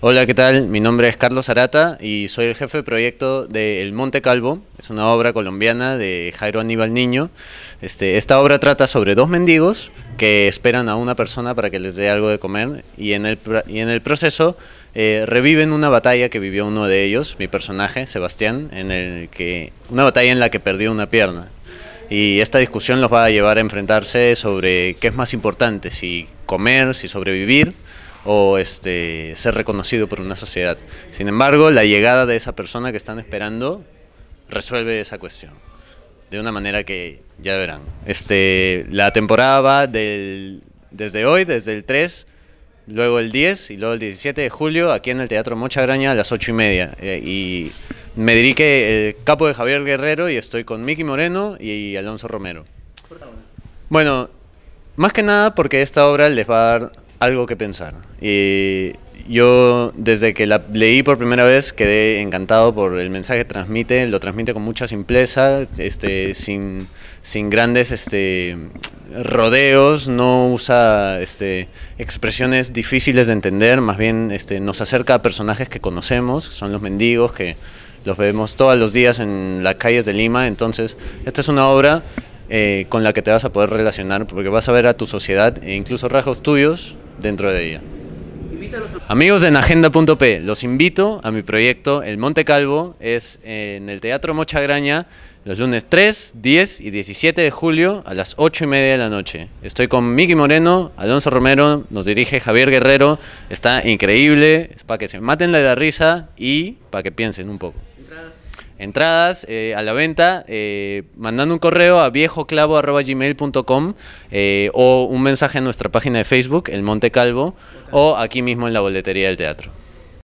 Hola, ¿qué tal? Mi nombre es Carlos Arata y soy el jefe de proyecto de El Monte Calvo. Es una obra colombiana de Jairo Aníbal Niño. Este, esta obra trata sobre dos mendigos que esperan a una persona para que les dé algo de comer y en el, proceso eh, reviven una batalla que vivió uno de ellos, mi personaje, Sebastián, en el que, una batalla en la que perdió una pierna. Y esta discusión los va a llevar a enfrentarse sobre qué es más importante, si comer, si sobrevivir o este, ser reconocido por una sociedad. Sin embargo, la llegada de esa persona que están esperando resuelve esa cuestión de una manera que ya verán. Este, la temporada va del, desde hoy, desde el 3, luego el 10 y luego el 17 de julio aquí en el Teatro Mocha Graña a las 8 y media. Eh, y me dirige el capo de Javier Guerrero y estoy con Miki Moreno y Alonso Romero. Bueno, más que nada porque esta obra les va a dar algo que pensar. Y yo desde que la leí por primera vez quedé encantado por el mensaje que transmite, lo transmite con mucha simpleza, este, sin, grandes este, rodeos, no usa este, expresiones difíciles de entender, más bien este, nos acerca a personajes que conocemos, son los mendigos que los vemos todos los días en las calles de Lima, entonces esta es una obra eh, con la que te vas a poder relacionar porque vas a ver a tu sociedad e incluso rasgos tuyos dentro de ella. Amigos en agenda.p, los invito a mi proyecto El Monte Calvo, es en el Teatro Mochagraña los lunes 3, 10 y 17 de julio a las 8 y media de la noche. Estoy con Miki Moreno, Alonso Romero, nos dirige Javier Guerrero, está increíble, es para que se maten la de la risa y para que piensen un poco entradas eh, a la venta eh, mandando un correo a viejoclavo.gmail.com eh, o un mensaje en nuestra página de Facebook, El Monte Calvo, o aquí mismo en la boletería del teatro.